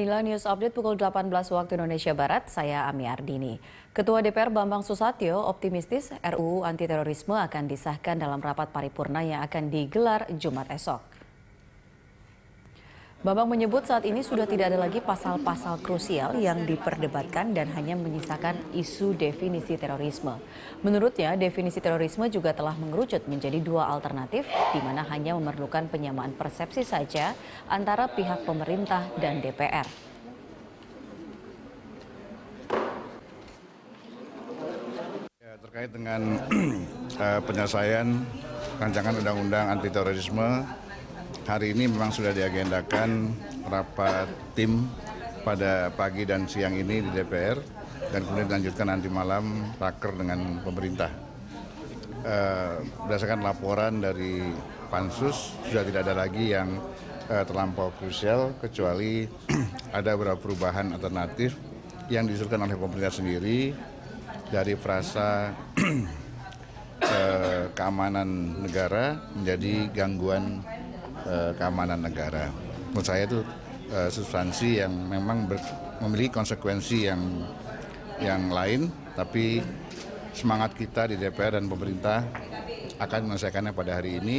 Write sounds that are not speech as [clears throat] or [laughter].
Inilah news update pukul 18 waktu Indonesia Barat, saya Ami Ardini. Ketua DPR Bambang Susatyo optimistis RUU Anti Terorisme akan disahkan dalam rapat paripurna yang akan digelar Jumat esok. Bambang menyebut saat ini sudah tidak ada lagi pasal-pasal krusial yang diperdebatkan dan hanya menyisakan isu definisi terorisme. Menurutnya, definisi terorisme juga telah mengerucut menjadi dua alternatif, di mana hanya memerlukan penyamaan persepsi saja antara pihak pemerintah dan DPR. Ya, terkait dengan uh, [clears throat] penyelesaian rancangan undang-undang anti terorisme hari ini memang sudah diagendakan rapat tim pada pagi dan siang ini di DPR dan kemudian dilanjutkan nanti malam raker dengan pemerintah. E, berdasarkan laporan dari pansus sudah tidak ada lagi yang e, terlampau krusial kecuali [clears throat] ada beberapa perubahan alternatif yang diusulkan oleh pemerintah sendiri dari frasa [clears throat] eh, keamanan negara menjadi gangguan eh, keamanan negara. Menurut saya itu eh, substansi yang memang ber, memiliki konsekuensi yang yang lain, tapi semangat kita di DPR dan pemerintah akan menyelesaikannya pada hari ini.